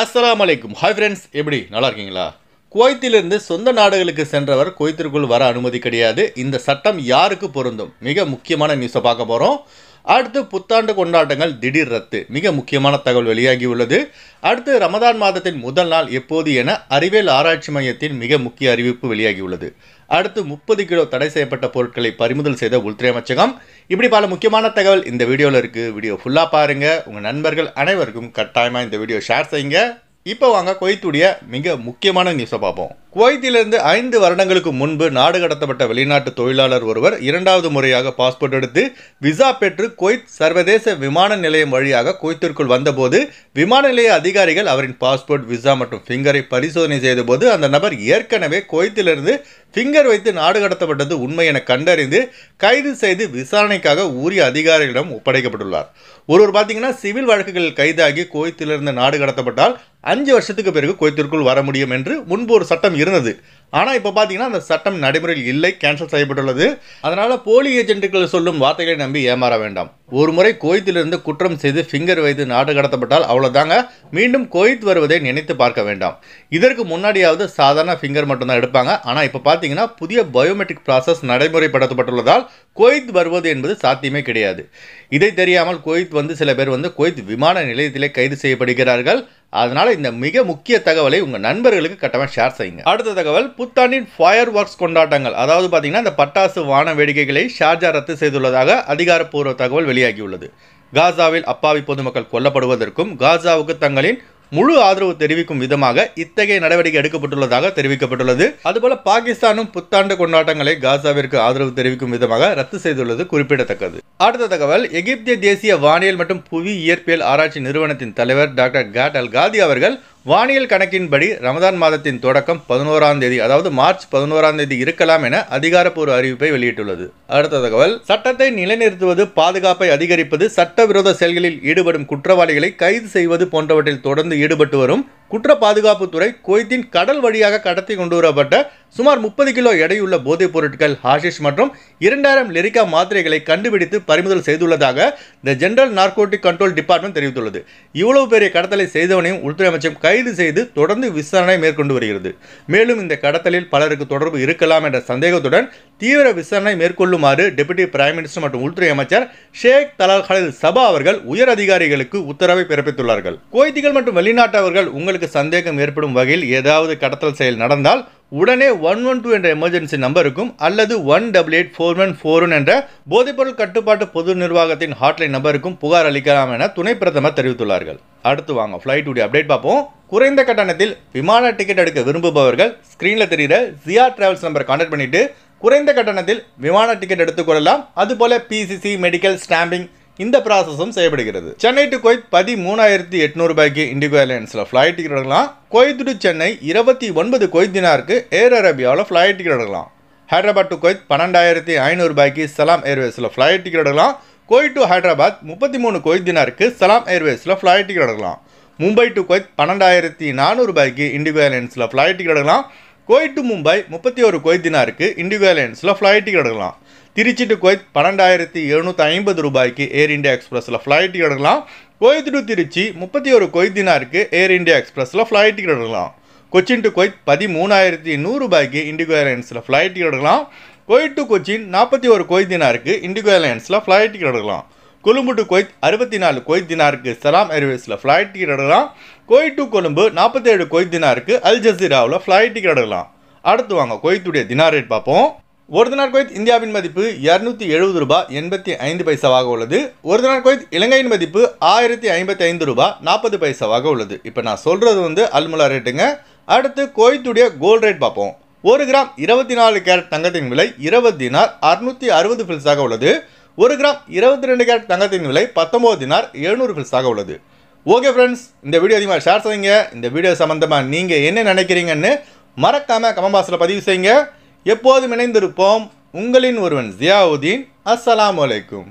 அஸ்லாம் வலைக்கும் hi friends எப்படி நல்லா இருக்கீங்களா குவைத்திலிருந்து சொந்த நாடுகளுக்கு சென்றவர் குவைத்திற்குள் வர அனுமதி கிடையாது இந்த சட்டம் யாருக்கு பொருந்தும் மிக முக்கியமான நியூஸை பார்க்க போகிறோம் அடுத்து புத்தாண்டு கொண்டாட்டங்கள் திடீர் ரத்து மிக முக்கியமான தகவல் வெளியாகியுள்ளது அடுத்து ரமதான் மாதத்தின் முதல் நாள் எப்போது என அறிவியல் ஆராய்ச்சி மையத்தின் மிக முக்கிய அறிவிப்பு வெளியாகியுள்ளது அடுத்து முப்பது கிலோ தடை செய்யப்பட்ட பொருட்களை பறிமுதல் செய்த உள்துறை அமைச்சகம் இப்படி பல முக்கியமான தகவல் இந்த வீடியோவில் இருக்குது வீடியோ ஃபுல்லாக பாருங்கள் உங்கள் நண்பர்கள் அனைவருக்கும் கட்டாயமாக இந்த வீடியோ ஷேர் செய்யுங்க இப்போ வாங்க குவைத்துடைய மிக முக்கியமான நியூஸை பார்ப்போம் குவைத்திலிருந்து ஐந்து வருடங்களுக்கு முன்பு நாடு கடத்தப்பட்ட வெளிநாட்டு தொழிலாளர் ஒருவர் இரண்டாவது முறையாக பாஸ்போர்ட் எடுத்து விசா பெற்று குவைத் சர்வதேச விமான நிலையம் வழியாக குவைத்திற்குள் வந்தபோது விமான நிலைய அதிகாரிகள் அவரின் பாஸ்போர்ட் விசா மற்றும் ஃபிங்கரை பரிசோதனை செய்தபோது அந்த நபர் ஏற்கனவே குவைத்திலிருந்து ஃபிங்கர் வைத்து நாடு கடத்தப்பட்டது உண்மை என கண்டறிந்து கைது செய்து விசாரணைக்காக உரிய அதிகாரிகளிடம் ஒப்படைக்கப்பட்டுள்ளார் ஒருவர் பார்த்தீங்கன்னா சிவில் வழக்குகளில் கைதாகி குவைத்திலிருந்து நாடு கடத்தப்பட்டால் அஞ்சு வருஷத்துக்கு பிறகு கோயத்திற்குள் வர முடியும் என்று முன்பு ஒரு சட்டம் இருந்தது ஆனால் இப்போ பார்த்தீங்கன்னா அந்த சட்டம் நடைமுறையில் இல்லை கேன்சல் செய்யப்பட்டுள்ளது அதனால் போலி ஏஜென்ட்டுகள் சொல்லும் வார்த்தைகளை நம்பி ஏமாற வேண்டாம் ஒரு முறை கோயத்திலிருந்து குற்றம் செய்து ஃபிங்கர் வைத்து நாடு கடத்தப்பட்டால் அவ்வளோதாங்க மீண்டும் கோயத் வருவதை நினைத்து பார்க்க வேண்டாம் இதற்கு முன்னாடியாவது சாதாரண ஃபிங்கர் மட்டும்தான் எடுப்பாங்க ஆனால் இப்போ பார்த்தீங்கன்னா புதிய பயோமெட்ரிக் ப்ராசஸ் நடைமுறைப்படுத்தப்பட்டுள்ளதால் கோயத் வருவது என்பது சாத்தியமே கிடையாது இதை தெரியாமல் கோயத் வந்து சில பேர் வந்து கோயத் விமான நிலையத்திலே கைது செய்யப்படுகிறார்கள் அதனால் இந்த மிக முக்கிய தகவலை உங்கள் நண்பர்களுக்கு கட்டமாக ஷேர் செய்யுங்க அடுத்த தகவல் புத்தாண்டின் ஃபயர் ஒர்க்ஸ் கொண்டாட்டங்கள் அதாவது பார்த்திங்கன்னா இந்த பட்டாசு வான வேடிக்கைகளை ஷார்ஜா ரத்து செய்துள்ளதாக அதிகாரப்பூர்வ தகவல் வெளியாகியுள்ளது காசாவில் அப்பாவி பொதுமக்கள் கொல்லப்படுவதற்கும் காசாவுக்கு தங்களின் முழு ஆதரவு தெரிவிக்கும் விதமாக இத்தகைய நடவடிக்கை எடுக்கப்பட்டுள்ளதாக தெரிவிக்கப்பட்டுள்ளது அதுபோல பாகிஸ்தானும் புத்தாண்டு கொண்டாட்டங்களை காசாவிற்கு ஆதரவு தெரிவிக்கும் விதமாக ரத்து செய்துள்ளது குறிப்பிடத்தக்கது அடுத்த தகவல் எகிப்திய தேசிய வானியல் மற்றும் புவி இயற்பியல் ஆராய்ச்சி நிறுவனத்தின் தலைவர் டாக்டர் கேட் அல் காதி அவர்கள் வானியல் கணக்கின்படி ரமதான் மாதத்தின் தொடக்கம் பதினோராம் தேதி அதாவது மார்ச் பதினோராம் தேதி இருக்கலாம் என அதிகாரப்பூர்வ அறிவிப்பை வெளியிட்டுள்ளது அடுத்த தகவல் சட்டத்தை நிலைநிறுத்துவது பாதுகாப்பை அதிகரிப்பது சட்டவிரோத செயல்களில் ஈடுபடும் குற்றவாளிகளை கைது செய்வது போன்றவற்றில் தொடர்ந்து ஈடுபட்டு வரும் குற்ற பாதுகாப்புத்துறை குவைத்தின் கடல் வழியாக கடத்தி கொண்டு வரப்பட்ட சுமார் முப்பது கிலோ எடையுள்ள போதைப் பொருட்கள் ஹாஷிஷ் மற்றும் இரண்டாயிரம் லெரிக்கா மாத்திரைகளை கண்டுபிடித்து பறிமுதல் செய்துள்ளதாக the general narcotic control department தெரிவித்துள்ளது இவ்வளவு பெரிய கடத்தலை செய்தவனையும் உள்துறை அமைச்சகம் கைது செய்து தொடர்ந்து விசாரணை மேற்கொண்டு வருகிறது மேலும் இந்த கடத்தலில் பலருக்கு தொடர்பு இருக்கலாம் என்ற சந்தேகத்துடன் தீவிர விசாரணை மேற்கொள்ளுமாறு டெபுட்டி பிரைம் மினிஸ்டர் மற்றும் உள்துறை அமைச்சர் ஷேக் தலால் ஹலில் சபா அவர்கள் உயர் அதிகாரிகளுக்கு உத்தரவை பிறப்பித்துள்ளார்கள் கோய்த்திகள் மற்றும் வெளிநாட்டவர்கள் உங்களுக்கு சந்தேகம் ஏற்படும் வகையில் ஏதாவது கடத்தல் செயல் நடந்தால் உடனே ஒன் ஒன் டூ என்ற எமர்ஜென்சி நம்பருக்கும் அல்லது one double eight four one four one என்ற போதைப்பொருள் கட்டுப்பாட்டு பொது நிர்வாகத்தின் ஹாட்லைன் நம்பருக்கும் புகார் அளிக்கலாம் என துணை பிரதமர் தெரிவித்துள்ளார்கள் அடுத்து வாங்க உடைய அப்டேட் பார்ப்போம் குறைந்த கட்டணத்தில் விமான டிக்கெட் எடுக்க விரும்புபவர்கள் ஸ்க்ரீனில் தெரிகிற ஜியா டிராவல்ஸ் நம்பர் கான்டாக்ட் பண்ணிவிட்டு குறைந்த கட்டணத்தில் விமான டிக்கெட் எடுத்துக்கொள்ளலாம் அதுபோல் பிசிசி மெடிக்கல் ஸ்டாம்பிங் இந்த ப்ராசஸும் செய்யப்படுகிறது சென்னை டு கொய்த் பதிமூணாயிரத்தி எட்நூறு ரூபாய்க்கு இண்டிகோ ஏர்லைன்ஸில் ஃப்ளைட் டிக்கெட் எடுக்கலாம் கொய்த் டு சென்னை இருபத்தி ஒன்பது கொய்த் தினாருக்கு ஏர் அரேபியாவில் ஃப்ளைட் டிக்கெட் எடுக்கலாம் ஹைதராபாத் டு கொய்த் பன்னெண்டாயிரத்தி ஐநூறு ரூபாய்க்கு சலாம் ஏர்வேஸில் ஃப்ளைட் டிக்கெட் எடுக்கலாம் கோய் டு ஹைதராபாத் முப்பத்தி மூணு கொய்த் தினாருக்கு சலாம் ஏர்வேஸில் ஃப்ளைட் டிக்கெட் எடுக்கலாம் மும்பை டு கொய்த் பன்னெண்டாயிரத்தி நானூறு ரூபாய்க்கு இண்டிகோ ஏர்லைன்ஸில் ஃப்ளைட் டிக்கெட் எடுக்கலாம் கோய் டு மும்பை முப்பத்தி ஒரு கொய்த் தினாருக்கு இண்டிகோ ஏர்லைன்ஸில் ஃப்ளைட் டிக்கெட் எடுக்கலாம் திருச்சி டு குவைத் பன்னெண்டாயிரத்தி எழுநூற்றி ஐம்பது ரூபாய்க்கு ஏர் இண்டியா எக்ஸ்பிரஸில் ஃப்ளைட் எடுக்கலாம் கோயத் டு திருச்சி முப்பத்தி ஒரு தினாருக்கு ஏர் இண்டியா எக்ஸ்பிரஸில் ஃப்ளைட் எடுக்கலாம் கொச்சின் டு கொய்த் பதிமூணாயிரத்தி நூறுரூபாய்க்கு இண்டிகோ ஏர்லைன்ஸில் ஃப்ளைட் எடுக்கலாம் கோயிட் டு கொச்சின் நாற்பத்தி ஒரு தினாருக்கு இண்டிகோ ஏர்லைன்ஸில் ஃப்ளைட் எடுக்கலாம் கொழும்பு டு கொய்த் அறுபத்தி நாலு கொய்த் தினாருக்கு சலாம் ஏர்வேஸில் ஃப்ளைட் டிக்கெட் எடுக்கலாம் கொய்த் டு கொழும்பு நாற்பத்தேழு கொய்த் தினாருக்கு அல் ஜசீராவில் ஃப்ளைட் டிக்கெட் எடுக்கலாம் அடுத்து வாங்க கொய்த்துடைய தினார் ரேட் பார்ப்போம் ஒரு தினார் குவைத் இந்தியாவின் மதிப்பு இரநூத்தி எழுபது ரூபாய் எண்பத்தி ஐந்து பைசாவாக உள்ளது ஒரு தினார் குவைத் இலங்கையின் மதிப்பு ஆயிரத்தி ஐம்பத்தி ஐந்து ரூபாய் நாற்பது பைசாவாக உள்ளது இப்போ நான் சொல்கிறது வந்து அல்முலா ரேட்டுங்க அடுத்து குவைத்துடைய கோல்டு ரேட் பார்ப்போம் ஒரு கிராம் இருபத்தி நாலு கேரட் தங்கத்தின் விலை இருபது தினார் அறுநூத்தி அறுபது ஃபில்ஸாக உள்ளது ஒரு கிராம் இருபத்தி ரெண்டு கேரட் தங்கத்தின் விலை பத்தொம்போது தினார் எழுநூறு ஃபில்ஸாக உள்ளது ஓகே ஃப்ரெண்ட்ஸ் இந்த வீடியோ அதிகமாக ஷேர் செய்யுங்க இந்த வீடியோ சம்மந்தமாக நீங்கள் என்ன நினைக்கிறீங்கன்னு மறக்காமல் கமம்பாஸில் பதிவு செய்யுங்க எப்போதும் இணைந்திருப்போம் உங்களின் ஒருவன் ஜியாவுதீன் அஸ்ஸலாம் வலைக்கும்